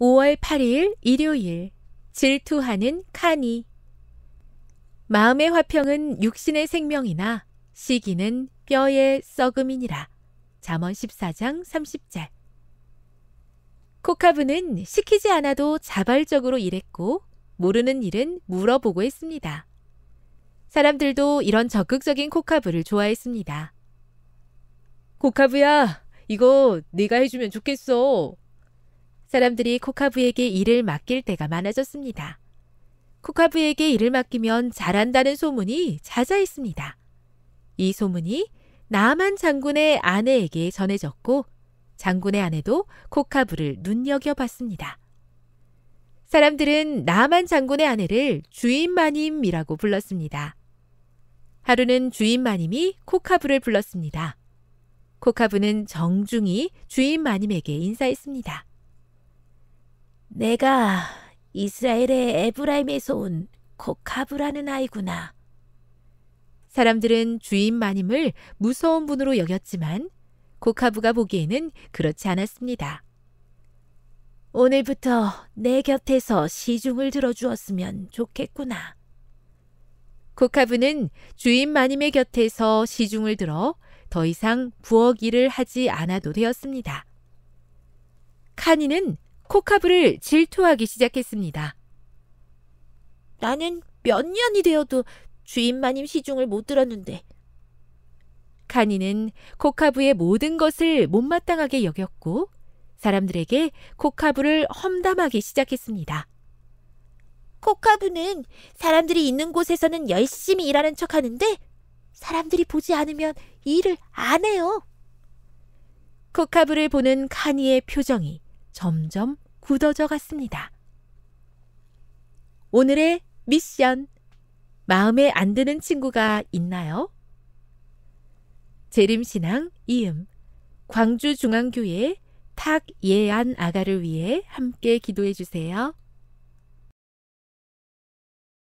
5월 8일 일요일 질투하는 카니 마음의 화평은 육신의 생명이나 시기는 뼈의 썩음이니라. 잠언 14장 30절 코카브는 시키지 않아도 자발적으로 일했고 모르는 일은 물어보고 했습니다. 사람들도 이런 적극적인 코카브를 좋아했습니다. 코카브야 이거 네가 해주면 좋겠어. 사람들이 코카부에게 일을 맡길 때가 많아졌습니다. 코카부에게 일을 맡기면 잘한다는 소문이 자자했습니다. 이 소문이 나만 장군의 아내에게 전해졌고 장군의 아내도 코카부를 눈여겨봤습니다. 사람들은 나만 장군의 아내를 주인마님이라고 불렀습니다. 하루는 주인마님이 코카부를 불렀습니다. 코카부는 정중히 주인마님에게 인사했습니다. 내가 이스라엘의 에브라임에서 온 코카브라는 아이구나. 사람들은 주인마님을 무서운 분으로 여겼지만 코카부가 보기에는 그렇지 않았습니다. 오늘부터 내 곁에서 시중을 들어주었으면 좋겠구나. 코카부는 주인 마님의 곁에서 시중을 들어 더 이상 부엌 일을 하지 않아도 되었습니다. 카니는 코카브를 질투하기 시작했습니다. 나는 몇 년이 되어도 주인 마님 시중을 못 들었는데. 카니는 코카브의 모든 것을 못마땅하게 여겼고 사람들에게 코카브를 험담하기 시작했습니다. 코카브는 사람들이 있는 곳에서는 열심히 일하는 척 하는데 사람들이 보지 않으면 일을 안 해요. 코카브를 보는 카니의 표정이 점점 굳어져 갔습니다. 오늘의 미션. 마음에 안 드는 친구가 있나요? 재림신앙 이음. 광주중앙교회 탁예안 아가를 위해 함께 기도해 주세요.